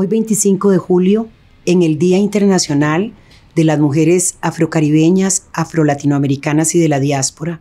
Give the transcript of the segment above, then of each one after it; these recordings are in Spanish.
Hoy 25 de julio, en el Día Internacional de las Mujeres Afrocaribeñas, Afro-Latinoamericanas y de la Diáspora,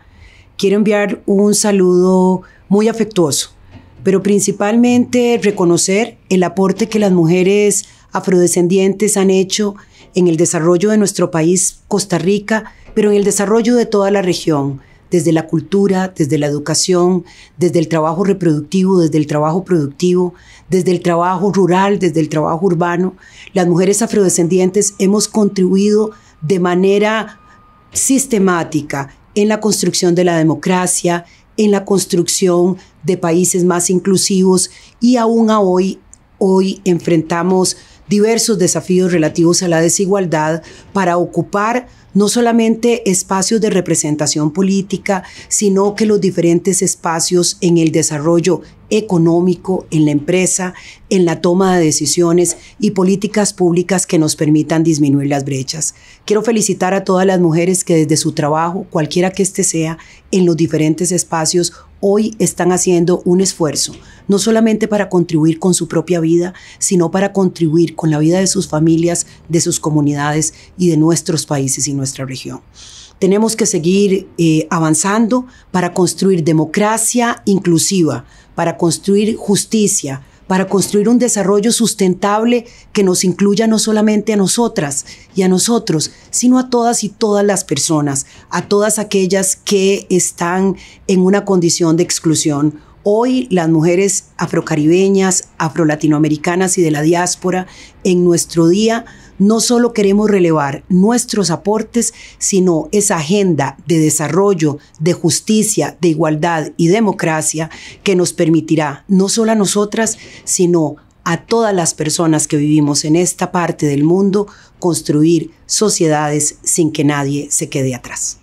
quiero enviar un saludo muy afectuoso, pero principalmente reconocer el aporte que las mujeres afrodescendientes han hecho en el desarrollo de nuestro país, Costa Rica, pero en el desarrollo de toda la región desde la cultura, desde la educación, desde el trabajo reproductivo, desde el trabajo productivo, desde el trabajo rural, desde el trabajo urbano. Las mujeres afrodescendientes hemos contribuido de manera sistemática en la construcción de la democracia, en la construcción de países más inclusivos y aún a hoy, hoy enfrentamos diversos desafíos relativos a la desigualdad para ocupar no solamente espacios de representación política, sino que los diferentes espacios en el desarrollo económico, en la empresa, en la toma de decisiones y políticas públicas que nos permitan disminuir las brechas. Quiero felicitar a todas las mujeres que desde su trabajo, cualquiera que éste sea, en los diferentes espacios hoy están haciendo un esfuerzo, no solamente para contribuir con su propia vida, sino para contribuir con la vida de sus familias, de sus comunidades y de nuestros países y nuestra región. Tenemos que seguir eh, avanzando para construir democracia inclusiva, para construir justicia, para construir un desarrollo sustentable que nos incluya no solamente a nosotras y a nosotros, sino a todas y todas las personas, a todas aquellas que están en una condición de exclusión. Hoy las mujeres afrocaribeñas, afrolatinoamericanas y de la diáspora en nuestro día no solo queremos relevar nuestros aportes, sino esa agenda de desarrollo, de justicia, de igualdad y democracia que nos permitirá no solo a nosotras, sino a todas las personas que vivimos en esta parte del mundo construir sociedades sin que nadie se quede atrás.